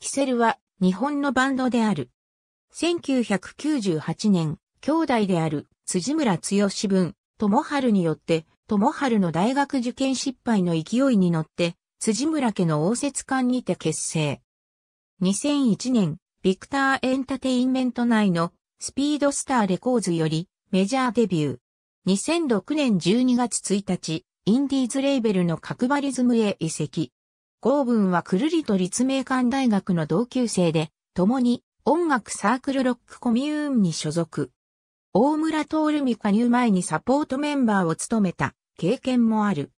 キセルは日本のバンドである。1998年、兄弟である辻村剛文、友春によって、友春の大学受験失敗の勢いに乗って、辻村家の応接館にて結成。2001年、ビクターエンタテインメント内のスピードスターレコーズよりメジャーデビュー。2006年12月1日、インディーズレーベルの角張リズムへ移籍。ゴーブンはくるりと立命館大学の同級生で、共に音楽サークルロックコミューンに所属。大村徹美加入前にサポートメンバーを務めた経験もある。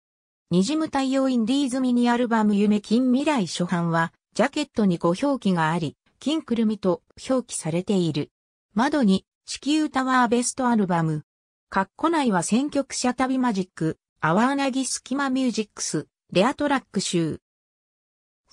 にじむ太陽インディーズミニアルバム夢近未来初版は、ジャケットにご表記があり、金くるみと表記されている。窓に、地球タワーベストアルバム。カッコ内は選曲者旅マジック、アワーナギスキマミュージックス、レアトラック集。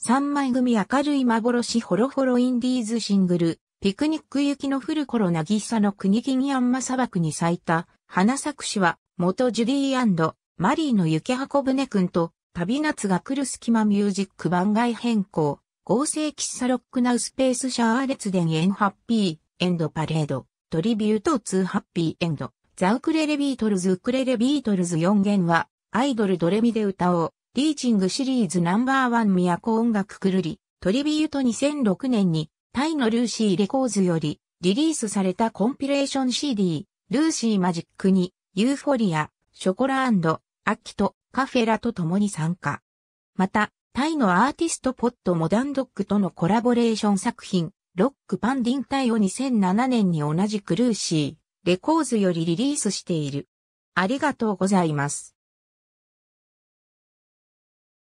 3枚組明るい幻ホロホロインディーズシングル、ピクニック行きの降る頃なぎさの国ギニアンマ砂漠に咲いた、花作詞は、元ジュディマリーの雪箱舟くんと、旅夏が来る隙間ミュージック番外変更、合成喫茶ロックナウスペースシャーレツデンエンハッピー、エンドパレード、トリビュート2ハッピーエンド、ザウクレレビートルズウクレレビートルズ4弦は、アイドルドレミで歌おう。リーチングシリーズナンバーワン都音楽くるり、トリビュート2006年に、タイのルーシーレコーズより、リリースされたコンピレーション CD、ルーシーマジックに、ユーフォリア、ショコラアキト、カフェラと共に参加。また、タイのアーティストポットモダンドッグとのコラボレーション作品、ロックパンディンタイを2007年に同じくルーシー、レコーズよりリリースしている。ありがとうございます。